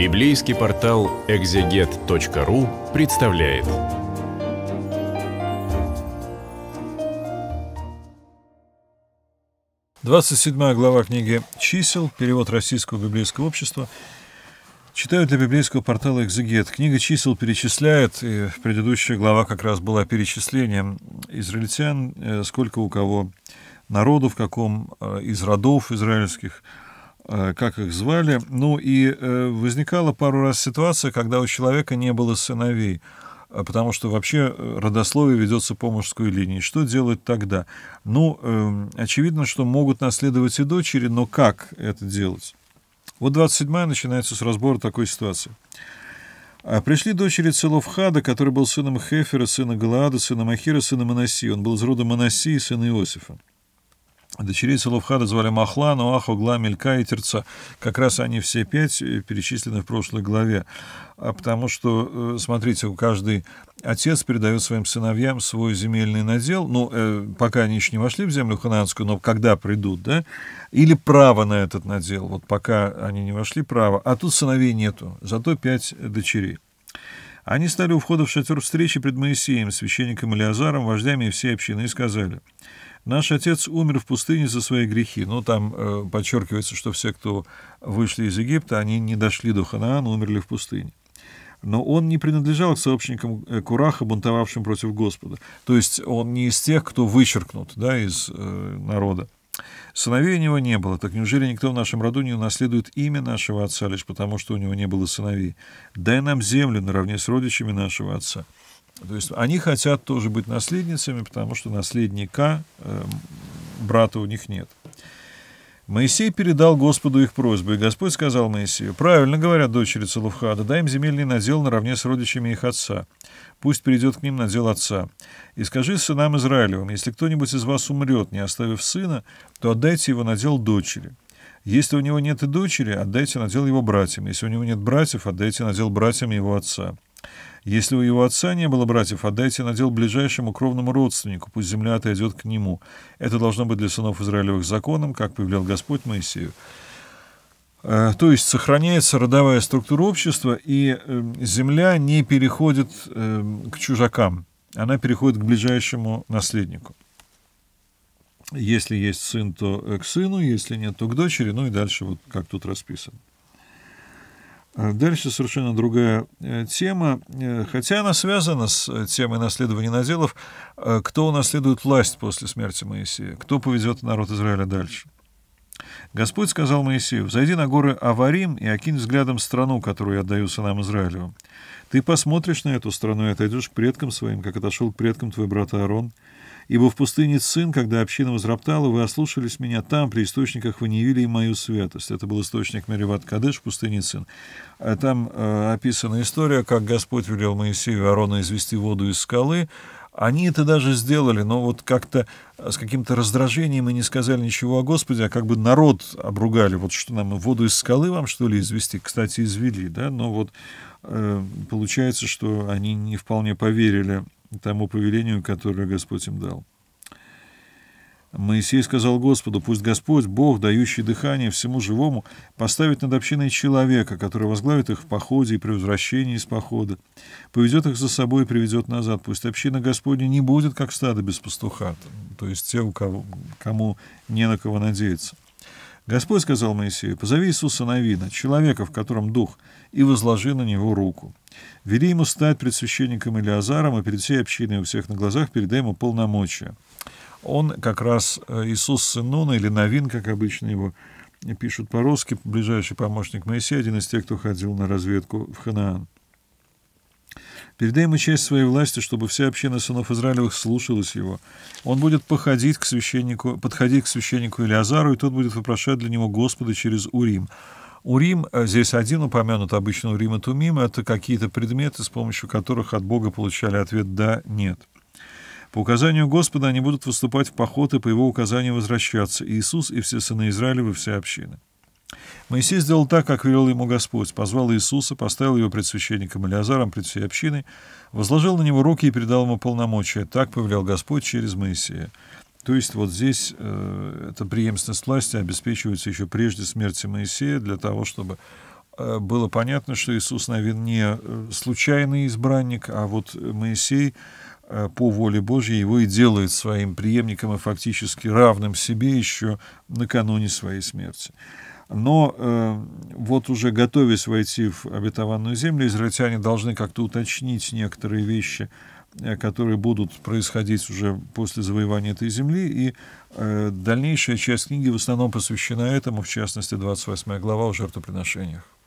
Библейский портал экзегет.ру представляет. Двадцать седьмая глава книги «Чисел», перевод Российского библейского общества, читаю для библейского портала «Экзегет». Книга «Чисел» перечисляет, и предыдущая глава как раз была перечислением израильтян, э, сколько у кого народу, в каком э, из родов израильских – Э, как их звали. Ну и э, возникала пару раз ситуация, когда у человека не было сыновей э, потому что вообще родословие ведется по мужской линии. Что делать тогда? Ну, эм, очевидно, что могут наследовать и дочери, но как это делать? Вот 27-я начинается с разбора такой ситуации. А пришли дочери Целовхада, который был сыном Хефера, сына Галаада, сына Махира, сына Манаси. Он был из рода Манаси и сына Иосифа. Дочерей Саловхада звали Махла, Нуах, Огла, Мелька и Терца. Как раз они все пять э, перечислены в прошлой главе. А потому что, э, смотрите, у каждый отец передает своим сыновьям свой земельный надел, ну, э, пока они еще не вошли в землю хананскую, но когда придут, да, или право на этот надел, вот пока они не вошли, право, а тут сыновей нету, зато пять дочерей. Они стали у входа в шатер встречи пред Моисеем, священником Илиазаром, вождями и всей общины, и сказали – Наш отец умер в пустыне за свои грехи. Но ну, там э, подчеркивается, что все, кто вышли из Египта, они не дошли до Ханаана, умерли в пустыне. Но он не принадлежал к сообщникам э, Кураха, бунтовавшим против Господа. То есть он не из тех, кто вычеркнут да, из э, народа. Сыновей у него не было, так неужели никто в нашем роду не унаследует имя нашего отца лишь потому, что у него не было сыновей? Дай нам землю наравне с родичами нашего отца. То есть они хотят тоже быть наследницами, потому что наследника э, брата у них нет. Моисей передал Господу их просьбы, и Господь сказал Моисею, «Правильно говорят дочери Целувхада, дай им земельный надел наравне с родичами их отца. Пусть придет к ним надел отца. И скажи сынам Израилевым, если кто-нибудь из вас умрет, не оставив сына, то отдайте его надел дочери. Если у него нет и дочери, отдайте надел его братьям. Если у него нет братьев, отдайте надел братьям его отца. Если у его отца не было братьев, отдайте надел ближайшему кровному родственнику, пусть земля отойдет к нему. Это должно быть для сынов Израилевых законом, как повелел Господь Моисею. Э, то есть сохраняется родовая структура общества, и э, земля не переходит э, к чужакам, она переходит к ближайшему наследнику. Если есть сын, то к сыну, если нет, то к дочери, ну и дальше вот как тут расписано. А дальше совершенно другая э, тема, э, хотя она связана с э, темой наследования наделов. Кто унаследует власть после смерти Моисея? Кто поведет народ Израиля дальше? Господь сказал Моисею, «Взойди на горы Аварим и окинь взглядом страну, которую я отдаю сынам Израилю. Ты посмотришь на эту страну и отойдешь к предкам своим, как отошел к предкам твой брат Аарон, Ибо в пустыне Цин, когда община возроптала, вы ослушались меня там, при источниках вы не видели мою святость. Это был источник Мереват Кадыш в пустыне Цин. Э, там э, описана история, как Господь велел Моисею и Аарону извести воду из скалы, они это даже сделали, но вот как-то э, с каким-то раздражением и не сказали ничего о Господе, а как бы народ обругали. Вот что нам, воду из скалы вам, что ли, извести? Кстати, извели, да, но вот э, получается, что они не вполне поверили тому повелению, которое Господь им дал. Моисей сказал Господу, пусть Господь, Бог, дающий дыхание всему живому, поставит над общиной человека, который возглавит их в походе и при возвращении из похода, поведет их за собой и приведет назад. Пусть община Господня не будет, как стадо без пастуха, то есть те, у кого, кому не на кого надеяться. Господь сказал Моисею, позови Иисуса Новина, человека, в котором дух, и возложи на него руку. Вели ему стать предсвященником Илиазаром, а перед всей общиной у всех на глазах передай ему полномочия. Он как раз э, Иисус сын или Новин, как обычно его пишут по-русски, ближайший помощник Моисея, один из тех, кто ходил на разведку в Ханаан. Передай ему часть своей власти, чтобы вся община сынов Израилевых слушалась его. Он будет походить к священнику, подходить к священнику Илиазару, и тот будет вопрошать для него Господа через Урим. У Рим э, здесь один упомянут, обычно у Рима Тумим, это какие-то предметы, с помощью которых от Бога получали ответ «да», «нет». По указанию Господа они будут выступать в поход и по его указанию возвращаться, Иисус и все сыны Израилевы, все общины. Моисей сделал так, как велел ему Господь, позвал Иисуса, поставил его пред священником Илиазаром, пред всей общиной, возложил на него руки и передал ему полномочия. Так повелел Господь через Моисея. То есть вот здесь э, эта преемственность власти обеспечивается еще прежде смерти Моисея для того, чтобы э, было понятно, что Иисус, наверное, не э, случайный избранник, а вот Моисей э, по воле Божьей его и делает своим преемником и фактически равным себе еще накануне своей смерти. Но э, вот уже готовясь войти в обетованную землю, израильтяне должны как-то уточнить некоторые вещи – Э, которые будут происходить уже после завоевания этой земли. И э, дальнейшая часть книги в основном посвящена этому, в частности, 28 глава о жертвоприношениях.